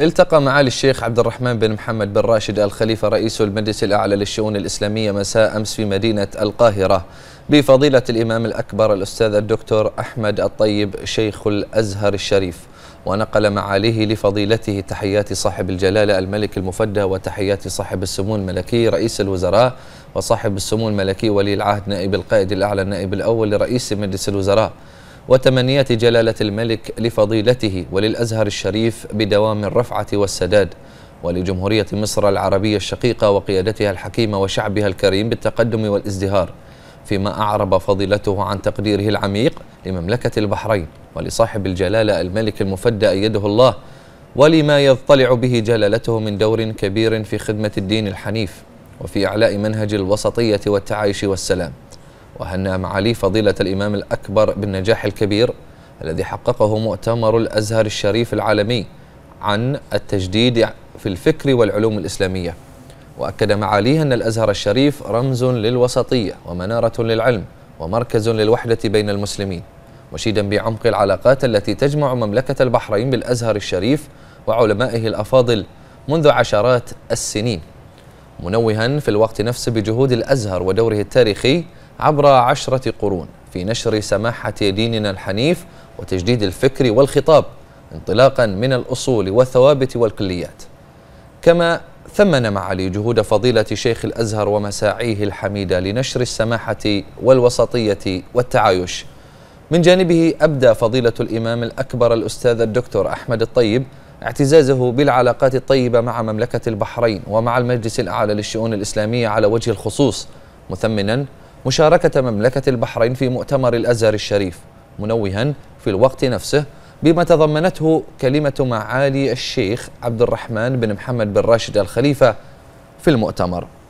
التقى معالي الشيخ عبد الرحمن بن محمد بن راشد الخليفة رئيس المجلس الأعلى للشؤون الإسلامية مساء أمس في مدينة القاهرة بفضيلة الإمام الأكبر الأستاذ الدكتور أحمد الطيب شيخ الأزهر الشريف ونقل معاليه لفضيلته تحيات صاحب الجلالة الملك المفدى وتحيات صاحب السمو الملكي رئيس الوزراء وصاحب السمو الملكي ولي العهد نائب القائد الأعلى النائب الأول لرئيس مجلس الوزراء وتمنيات جلالة الملك لفضيلته وللأزهر الشريف بدوام الرفعة والسداد ولجمهورية مصر العربية الشقيقة وقيادتها الحكيمة وشعبها الكريم بالتقدم والازدهار فيما أعرب فضيلته عن تقديره العميق لمملكة البحرين ولصاحب الجلالة الملك المفدى أيده الله ولما يضطلع به جلالته من دور كبير في خدمة الدين الحنيف وفي إعلاء منهج الوسطية والتعايش والسلام وهنأ معالي فضيلة الإمام الأكبر بالنجاح الكبير الذي حققه مؤتمر الأزهر الشريف العالمي عن التجديد في الفكر والعلوم الإسلامية وأكد معاليه أن الأزهر الشريف رمز للوسطية ومنارة للعلم ومركز للوحدة بين المسلمين مشيدا بعمق العلاقات التي تجمع مملكة البحرين بالأزهر الشريف وعلمائه الأفاضل منذ عشرات السنين منوها في الوقت نفسه بجهود الأزهر ودوره التاريخي عبر عشرة قرون في نشر سماحة ديننا الحنيف وتجديد الفكر والخطاب انطلاقا من الأصول والثوابت والكليات كما ثمن معالي جهود فضيلة شيخ الأزهر ومساعيه الحميدة لنشر السماحة والوسطية والتعايش من جانبه أبدى فضيلة الإمام الأكبر الأستاذ الدكتور أحمد الطيب اعتزازه بالعلاقات الطيبة مع مملكة البحرين ومع المجلس الأعلى للشؤون الإسلامية على وجه الخصوص مثمنا مشاركة مملكة البحرين في مؤتمر الأزهر الشريف منوها في الوقت نفسه بما تضمنته كلمة معالي الشيخ عبد الرحمن بن محمد بن راشد الخليفة في المؤتمر